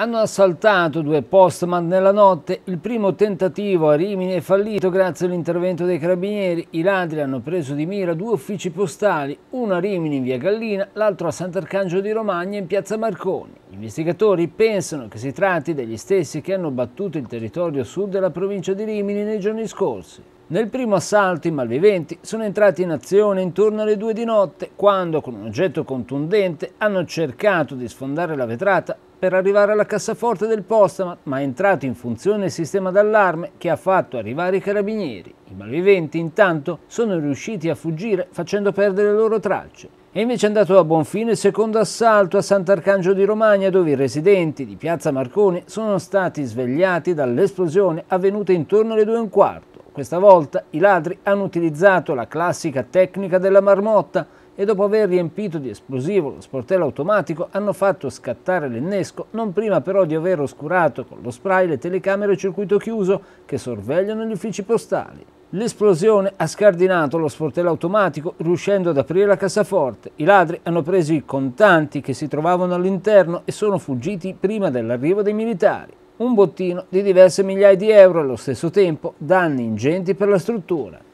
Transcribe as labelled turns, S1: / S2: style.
S1: hanno assaltato due postman nella notte. Il primo tentativo a Rimini è fallito grazie all'intervento dei carabinieri. I ladri hanno preso di mira due uffici postali, uno a Rimini in via Gallina, l'altro a Sant'Arcangio di Romagna in piazza Marconi. Gli investigatori pensano che si tratti degli stessi che hanno battuto il territorio sud della provincia di Rimini nei giorni scorsi. Nel primo assalto i malviventi sono entrati in azione intorno alle due di notte quando con un oggetto contundente hanno cercato di sfondare la vetrata per arrivare alla cassaforte del postaman, ma è entrato in funzione il sistema d'allarme che ha fatto arrivare i carabinieri. I malviventi intanto sono riusciti a fuggire facendo perdere le loro tracce. E invece è andato a buon fine il secondo assalto a Sant'Arcangio di Romagna, dove i residenti di Piazza Marconi sono stati svegliati dall'esplosione avvenuta intorno alle due e un quarto. Questa volta i ladri hanno utilizzato la classica tecnica della marmotta e dopo aver riempito di esplosivo lo sportello automatico hanno fatto scattare l'innesco, non prima però di aver oscurato con lo spray le telecamere a circuito chiuso che sorvegliano gli uffici postali. L'esplosione ha scardinato lo sportello automatico riuscendo ad aprire la cassaforte. I ladri hanno preso i contanti che si trovavano all'interno e sono fuggiti prima dell'arrivo dei militari un bottino di diverse migliaia di euro allo stesso tempo, danni ingenti per la struttura.